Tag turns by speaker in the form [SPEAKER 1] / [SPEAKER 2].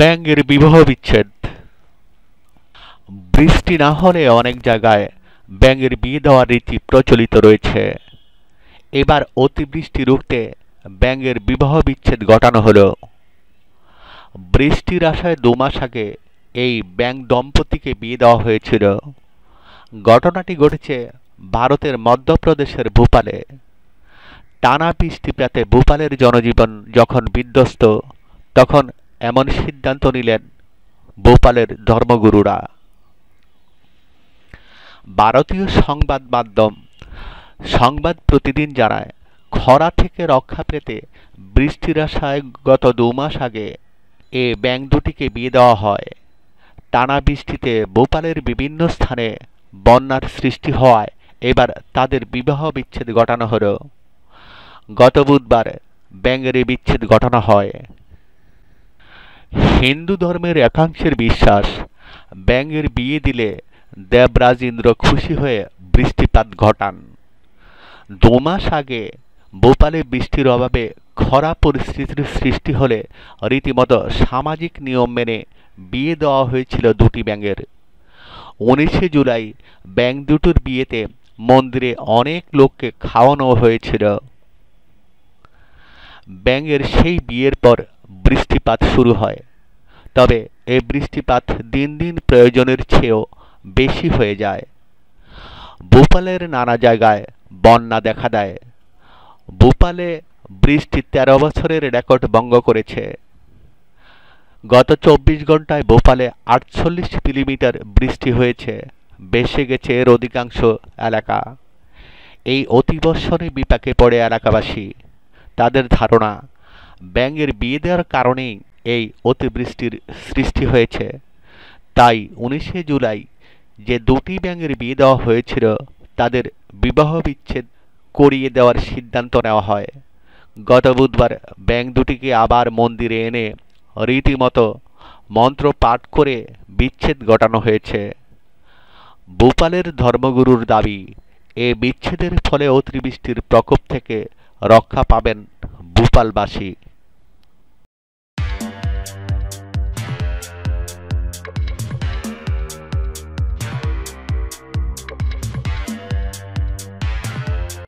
[SPEAKER 1] ব্যাঙের বিবাহ বিচ্ছেদ বৃষ্টি না হলে অনেক জায়গায় ব্যাঙের বিয়ে দেওয়ার রীতি প্রচলিত রয়েছে এবার অতিবৃষ্টি রুখতে ব্যাঙের বিবাহ বিচ্ছেদ ঘটানো হলো বৃষ্টির আশায় দু মাস আগে এই ব্যাং দম্পতিকে বিয়ে দেওয়া হয়েছিল ঘটনাটি ঘটেছে ভারতের মধ্যপ্রদেশের ভূপালে টানা বৃষ্টিপাতে ভূপালের জনজীবন যখন বিধ্বস্ত তখন এমন সিদ্ধান্ত নিলেন ভোপালের ধর্মগুরুরা ভারতীয় সংবাদ মাধ্যম সংবাদ প্রতিদিন জানায় খরা থেকে রক্ষা পেতে বৃষ্টির আশায় গত দু মাস আগে এ ব্যাঙ দুটিকে বিয়ে দেওয়া হয় টানা বৃষ্টিতে ভোপালের বিভিন্ন স্থানে বন্যার সৃষ্টি হওয়ায় এবার তাদের বিবাহ বিচ্ছেদ ঘটানো হল গত বুধবার ব্যাঙের বিচ্ছেদ ঘটানো হয় হিন্দু ধর্মের একাংশের বিশ্বাস ব্যাঙের বিয়ে দিলে দেবরাজ ইন্দ্র খুশি হয়ে বৃষ্টিপাত ঘটান দুমাস আগে ভোপালে বৃষ্টির অভাবে খরা পরিস্থিতির সৃষ্টি হলে রীতিমতো সামাজিক নিয়ম মেনে বিয়ে দেওয়া হয়েছিল দুটি ব্যাঙের উনিশে জুলাই ব্যাঙ দুটোর বিয়েতে মন্দিরে অনেক লোককে খাওয়ানো হয়েছিল ব্যাঙের সেই বিয়ের পর বৃষ্টিপাত শুরু হয় তবে এ বৃষ্টিপাত দিন দিন প্রয়োজনের চেয়েও বেশি হয়ে যায় ভূপালের নানা জায়গায় বন্যা দেখা দেয় ভূপালে বৃষ্টি তেরো বছরের রেকর্ড ভঙ্গ করেছে গত চব্বিশ ঘন্টায় ভোপালে আটচল্লিশ মিলিমিটার বৃষ্টি হয়েছে বেসে গেছে এর অধিকাংশ এলাকা এই অতিবর্ষণে বিপাকে পড়ে এলাকাবাসী তাদের ধারণা ব্যাঙের বিয়ে দেওয়ার কারণেই এই অতিবৃষ্টির সৃষ্টি হয়েছে তাই উনিশে জুলাই যে দুটি ব্যাঙের বিয়ে দেওয়া হয়েছিল তাদের বিবাহ বিচ্ছেদ করিয়ে দেওয়ার সিদ্ধান্ত নেওয়া হয় গত বুধবার ব্যাঙ দুটিকে আবার মন্দিরে এনে রীতিমতো মন্ত্র পাঠ করে বিচ্ছেদ ঘটানো হয়েছে ভূপালের ধর্মগুরুর দাবি এ বিচ্ছেদের ফলে অতিবৃষ্টির প্রকোপ থেকে রক্ষা পাবেন ভূপালবাসী